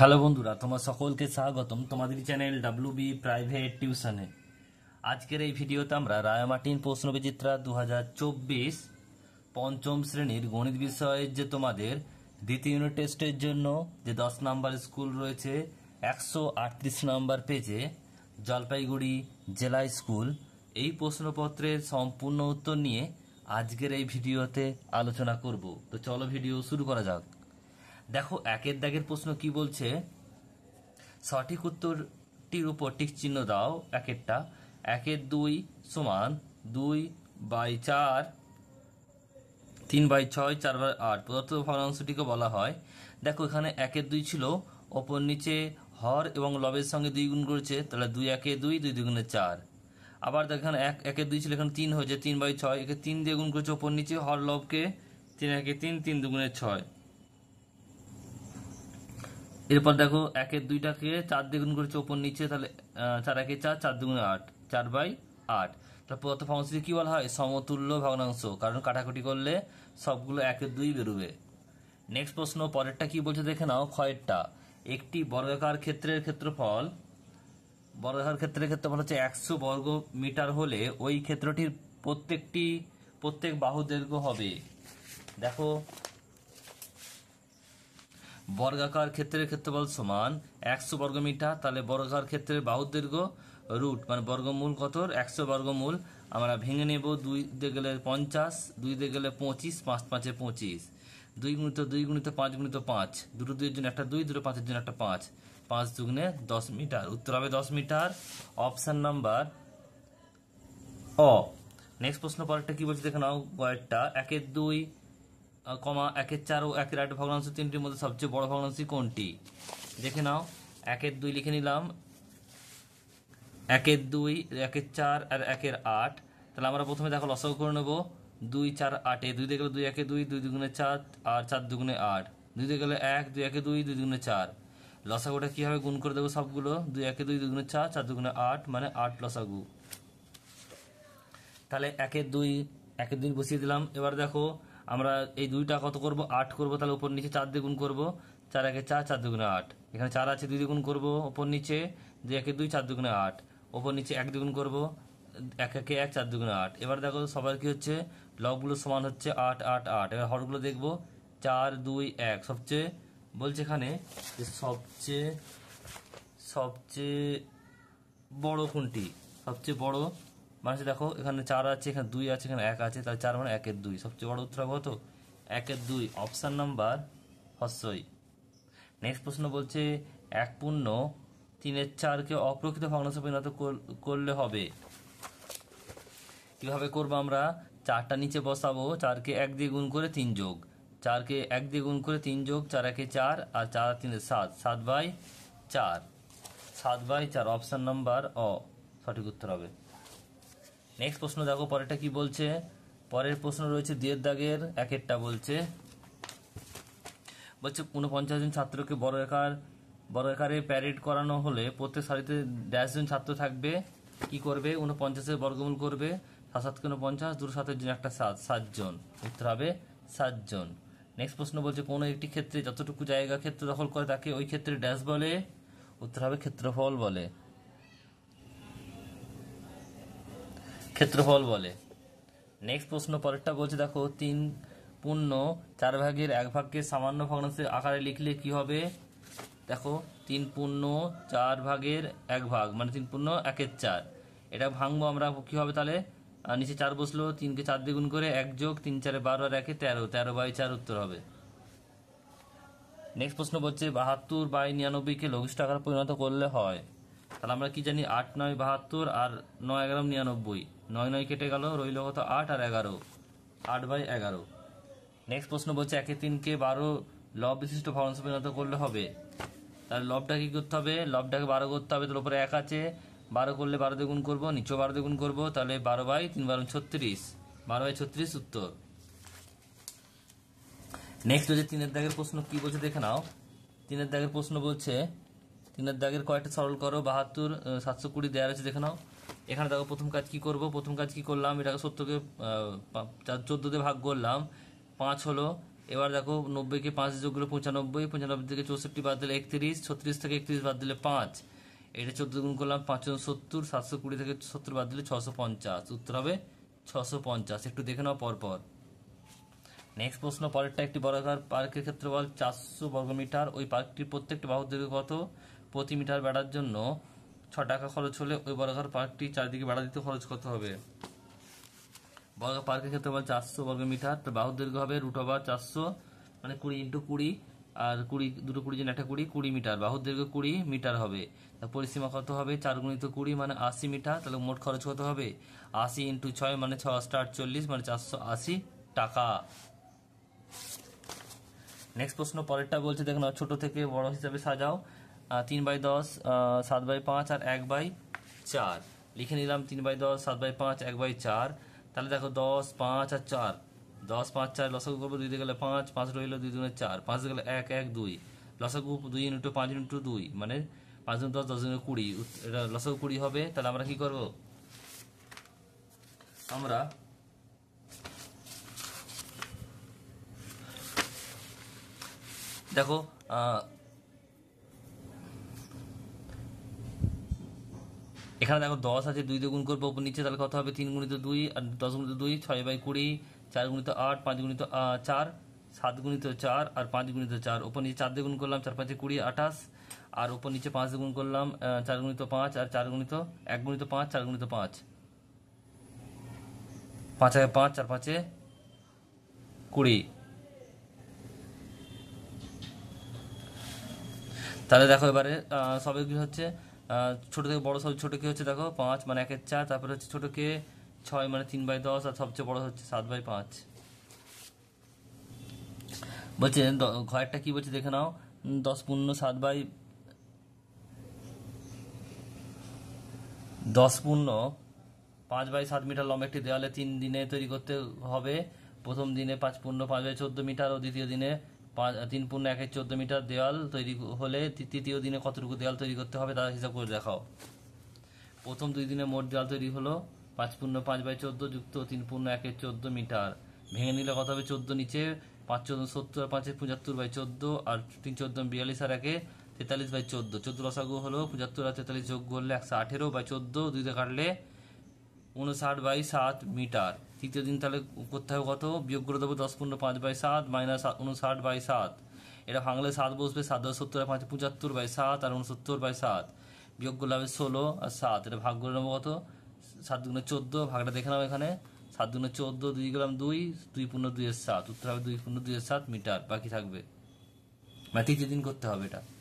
hello বন্ধুরা তোমার সকলকে স্বাগতম তোমাদের চ্যানেল ডাব্লু বি প্রাইভেট টিউশনে আজকের এই ভিডিওতে আমরা রায়ামাটিন প্রশ্নবিচিত্রা দু হাজার চব্বিশ পঞ্চম শ্রেণীর গণিত বিষয়ের যে তোমাদের দ্বিতীয় ইউনিট টেস্টের জন্য যে দশ নাম্বার স্কুল রয়েছে একশো আটত্রিশ নাম্বার পেজে জলপাইগুড়ি জেলা স্কুল এই প্রশ্নপত্রের সম্পূর্ণ উত্তর নিয়ে আজকের এই ভিডিওতে আলোচনা করব তো চলো ভিডিও শুরু করা যাক দেখো একের দাগের প্রশ্ন কি বলছে সঠিক উত্তরটির উপর টিক চিহ্ন দাও একেরটা একের দুই সমান দুই বাই চার তিন বাই ছয় চার বাই আট প্রদত্ত ভগ্নাংশটিকে বলা হয় দেখো এখানে একের দুই ছিল ওপর নিচে হর এবং লবের সঙ্গে দুই গুণ করেছে তাহলে দুই একে দুই দুই দুই গুণে চার আবার দেখেন এক একে দুই ছিল এখানে তিন হয়েছে তিন বাই ছয় একে তিন দিয়ে গুণ করেছে ওপর নিচে হর লবকে তিন একে তিন তিন দুগুণে ছয় এরপর দেখো একের দুইটাকে চার দ্বিগুণ করেছে ওপর নিচে তাহলে চার একে চার চার দুগুণে আট চার বাই আট তাহলে প্রদত্ত ফাংশনকে কী বলা হয় সমতুল্য ভগ্নাংশ কারণ কাটাকুটি করলে সবগুলো একের দুই বেরোবে নেক্সট প্রশ্ন পরেরটা কি বলছে দেখে নাও ক্ষয়েরটা একটি বর্গাকার ক্ষেত্রের ক্ষেত্রফল বর্গাকার ক্ষেত্রের ক্ষেত্রফল হচ্ছে একশো বর্গ মিটার হলে ওই ক্ষেত্রটির প্রত্যেকটি প্রত্যেক বাহু দৈর্ঘ্য হবে দেখো বর্গাকার ক্ষেত্রের ক্ষেত্রফল সমান একশো বর্গমিটার তাহলে বর্গাকার ক্ষেত্রের বাহু দীর্ঘ রুট মানে বর্গমূল কত একশো বর্গমূল আমরা ভেঙে নেব দুই দিয়ে গেলে পঞ্চাশ দুই দিয়ে গেলে পঁচিশ পাঁচ পাঁচে পঁচিশ দুই গুণিত দুই গুণিত পাঁচ গুণিত পাঁচ দুটো দুইয়ের জন্য একটা দুই দুটো পাঁচের জন্য একটা পাঁচ পাঁচ দুগুণে দশ মিটার উত্তর হবে দশ মিটার অপশান নাম্বার অ নেক্সট প্রশ্ন পরেরটা কি বলছে দেখে নাও কয়েকটা একের দুই কমা একের চার ও একের আট ভগ্নাংশ তিনটির মধ্যে সবচেয়ে বড় ভগ্নাংশটি কোনটি দেখে নাও একের দুই লিখে নিলাম একের দুই একের চার আর একের আট তাহলে আমরা প্রথমে দেখো লসাগু করে নেবো দুই চার আটে দুই দেখলো দুই একে দুই দুই দুগুণে চার আর চার দুগুণে আট দুই দেখলে এক দুই একে দুই দুই দুগুণে চার লসাগুটা কীভাবে গুণ করে দেবো সবগুলো দুই একে দুই দুগুণে চার চার দুগুণে আট মানে আট লসাগু তাহলে একের দুই একের দুই বসিয়ে দিলাম এবার দেখো আমরা এই দুইটা কত করব আট করব তাহলে উপর নিচে চার দ্বিগুণ করব চার একে চার চার দুগুণে আট এখানে চার আছে দুই দ্বিগুণ করব ওপর নিচে দুই একে দুই চার দুগুণে আট ওপর নিচে এক দ্বিগুণ করব এক একে এক চার দুগুণে আট এবার দেখো সবার কি হচ্ছে লকগুলো সমান হচ্ছে আট আট আট এবার হরগুলো দেখব চার দুই এক সবচেয়ে বলছে এখানে যে সবচেয়ে সবচেয়ে বড় কোনটি সবচেয়ে বড় মানে দেখো এখানে চার আছে এখানে দুই আছে এখানে এক আছে তাহলে চার মানে একের দুই সবচেয়ে বড় উত্তর কত একের দুই অপশান নাম্বার হস্যই নেক্সট প্রশ্ন বলছে এক পূর্ণ তিনের চারকে অপ্রকৃত ভগ্নাংশে পরিণত করলে হবে কিভাবে করবো আমরা চারটা নিচে বসাবো চারকে এক দিয়ে গুণ করে তিন যোগ চারকে এক দিয়ে গুণ করে তিন যোগ চার একে চার আর চার তিনে সাত সাত বাই চার সাত বাই চার অপশান নাম্বার অ সঠিক উত্তর হবে নেক্সট প্রশ্ন দেখো পরেরটা কি বলছে পরের প্রশ্ন রয়েছে দিয়ের দাগের একেরটা বলছে বলছে উনপঞ্চাশ জন ছাত্রকে বড় একার বড় একারে প্যারেড করানো হলে প্রত্যেক সারিতে ড্যাশ জন ছাত্র থাকবে কি করবে উনপঞ্চাশের বর্গমূল করবে সাত সাত কোনো পঞ্চাশ দুটো সাতের জন্য একটা সাত সাতজন উত্তর হবে সাতজন নেক্সট প্রশ্ন বলছে কোনো একটি ক্ষেত্রে যতটুকু জায়গা ক্ষেত্র দখল করে তাকে ওই ক্ষেত্রে ড্যাশ বলে উত্তর হবে ক্ষেত্রফল বলে ক্ষেত্রফল বলে নেক্সট প্রশ্ন পরেরটা বলছে দেখো তিন পূর্ণ চার ভাগের এক ভাগকে সামান্য ভগ্নাংশে আকারে লিখলে কি হবে দেখো তিন পূর্ণ চার ভাগের এক ভাগ মানে তিন পূর্ণ একের চার এটা ভাঙবো আমরা কি হবে তাহলে নিচে চার বসলো তিনকে চার দ্বিগুণ করে এক যোগ তিন চারে বারো আর একে তেরো তেরো বাই চার উত্তর হবে নেক্সট প্রশ্ন বলছে বাহাত্তর বাই নিরানব্বইকে লঘিষ্ঠ আকারে পরিণত করলে হয় তাহলে আমরা কি জানি আট নয় বাহাত্তর আর নয় এগারো নিরানব্বই নয় নয় কেটে গেল রইল কত আট আর এগারো আট বাই এগারো নেক্সট প্রশ্ন বলছে একে তিনকে বারো লব বিশিষ্ট ভগ্নাংশে পরিণত করলে হবে তার লবটা কী করতে হবে লবটাকে বারো করতে হবে তার উপরে এক আছে বারো করলে বারো দ্বিগুণ করবো নিচেও বারো দ্বিগুণ করবো তাহলে বারো বাই তিন বারো ছত্রিশ বারো বাই ছত্রিশ উত্তর নেক্সট হচ্ছে তিনের দাগের প্রশ্ন কি বলছে দেখে নাও তিনের দাগের প্রশ্ন বলছে তিনের দাগের কয়েকটা সরল করো বাহাত্তর সাতশো কুড়ি দেওয়া আছে দেখে নাও এখানে দেখো প্রথম কাজ কি করব প্রথম কাজ কি করলাম এটাকে সত্তরকে চার চোদ্দোতে ভাগ করলাম পাঁচ হলো এবার দেখো নব্বইকে পাঁচ যোগ করলো পঁচানব্বই পঁচানব্বই থেকে চৌষট্টি বাদ দিলে একত্রিশ ছত্রিশ থেকে একত্রিশ বাদ দিলে পাঁচ এটা চোদ্দ গুণ করলাম পাঁচ সত্তর সাতশো কুড়ি থেকে সত্তর বাদ দিলে ছশো পঞ্চাশ উত্তর হবে ছশো পঞ্চাশ একটু দেখে নাও পরপর নেক্সট প্রশ্ন পরেরটা একটি বর্গাকার পার্কের ক্ষেত্রফল চারশো বর্গমিটার ওই পার্কটির প্রত্যেকটি বাহুর কত প্রতি মিটার বেড়ার জন্য ছ টাকা খরচ হলে ওই বর্গাকার পার্কটি চারদিকে বেড়া দিতে খরচ করতে হবে বর্গা পার্কের ক্ষেত্রফল চারশো বর্গ মিটার তো বাহুর দৈর্ঘ্য হবে রুট ওভার চারশো মানে কুড়ি ইন্টু কুড়ি আর কুড়ি দুটো কুড়ি জন্য একটা কুড়ি কুড়ি মিটার বাহুর দৈর্ঘ্য কুড়ি মিটার হবে তা পরিসীমা কত হবে চার গুণিত কুড়ি মানে আশি মিটার তাহলে মোট খরচ কত হবে আশি ইন্টু ছয় মানে ছ আটটা আটচল্লিশ মানে চারশো আশি টাকা নেক্সট প্রশ্ন পরেরটা বলছে দেখুন ছোট থেকে বড় হিসাবে সাজাও তিন বাই দশ সাত বাই পাঁচ আর এক বাই চার লিখে নিলাম তিন বাই দশ সাত বাই পাঁচ এক বাই চার তাহলে দেখো দশ পাঁচ আর চার দশ পাঁচ চার লসক করবো দুই গেলে পাঁচ পাঁচ রইল দুই দুগুণে চার পাঁচ গেলে এক এক দুই লসক দুই ইন্টু পাঁচ ইন্টু দুই মানে পাঁচ জন দশ দশ জনের কুড়ি এটা লসক কুড়ি হবে তাহলে আমরা কি করব আমরা দেখো এখানে দেখো দশ আছে দুই দুগুণ করবো ওপর নিচে তাহলে কত হবে তিন গুণিত দুই আর দশ গুণিত দুই ছয় বাই কুড়ি চার গুণিত আট পাঁচ গুণিত চার সাত গুণিত চার আর পাঁচ গুণিত চার ওপর নিচে চার দ্বিগুণ করলাম চার পাঁচে কুড়ি আঠাশ আর ওপর নিচে পাঁচ দ্বিগুণ করলাম চার গুণিত পাঁচ আর চার গুণিত এক গুণিত পাঁচ চার গুণিত পাঁচ পাঁচ আগে পাঁচ চার পাঁচে কুড়ি তাহলে দেখো এবারে সবে কি হচ্ছে ছোটো থেকে বড় সব ছোটো কি হচ্ছে দেখো পাঁচ মানে একের চার তারপরে হচ্ছে ছোটো কে ছয় মানে তিন বাই দশ আর সবচেয়ে বড় হচ্ছে সাত বাই পাঁচ বলছে ঘরটা কি বলছে দেখে নাও দশ পূর্ণ সাত বাই দশ পূর্ণ পাঁচ বাই সাত মিটার লম্বা একটি দেওয়ালে তিন দিনে তৈরি করতে হবে প্রথম দিনে পাঁচ পূর্ণ পাঁচ বাই চোদ্দ মিটার ও দ্বিতীয় দিনে তিন পূর্ণ একের চোদ্দ মিটার দেওয়াল তৈরি হলে তৃতীয় দিনে কতটুকু দেওয়াল তৈরি করতে হবে তার হিসাব করে দেখাও প্রথম দুই দিনে মোট দেওয়াল তৈরি হলো পাঁচ পূর্ণ পাঁচ বাই চোদ্দ যুক্ত তিন পূর্ণ একের চোদ্দ মিটার ভেঙে নিলে কত হবে চোদ্দ নিচে পাঁচ চোদ্দ সত্তর পাঁচে পঁচাত্তর বাই চোদ্দ আর তিন চোদ্দ বিয়াল্লিশ আর একে তেতাল্লিশ বাই চোদ্দ চোদ্দ রসাগু হলো পঁচাত্তর আর তেতাল্লিশ যোগ করলে একশো আঠেরো বাই চোদ্দ দুইতে কাটলে উনষাট বাই সাত মিটার তৃতীয় দিন তাহলে করতে হবে কত বিয়োগ করে দেবো দশ পনেরো পাঁচ বাই সাত মাইনাস উনষাট বাই সাত এটা ভাঙলে সাত বসবে সাত দশ সত্তর পাঁচ পঁচাত্তর বাই সাত আর উনসত্তর বাই সাত বিয়োগ করলে হবে ষোলো আর সাত এটা ভাগ করে নেবো কত সাত দুগুণে চোদ্দো ভাগটা দেখে নাও এখানে সাত দুগুণে চোদ্দো দুই গেলাম দুই দুই পূর্ণ দুইয়ের সাত উত্তর হবে দুই পূর্ণ দুইয়ের সাত মিটার বাকি থাকবে মানে তৃতীয় দিন করতে হবে এটা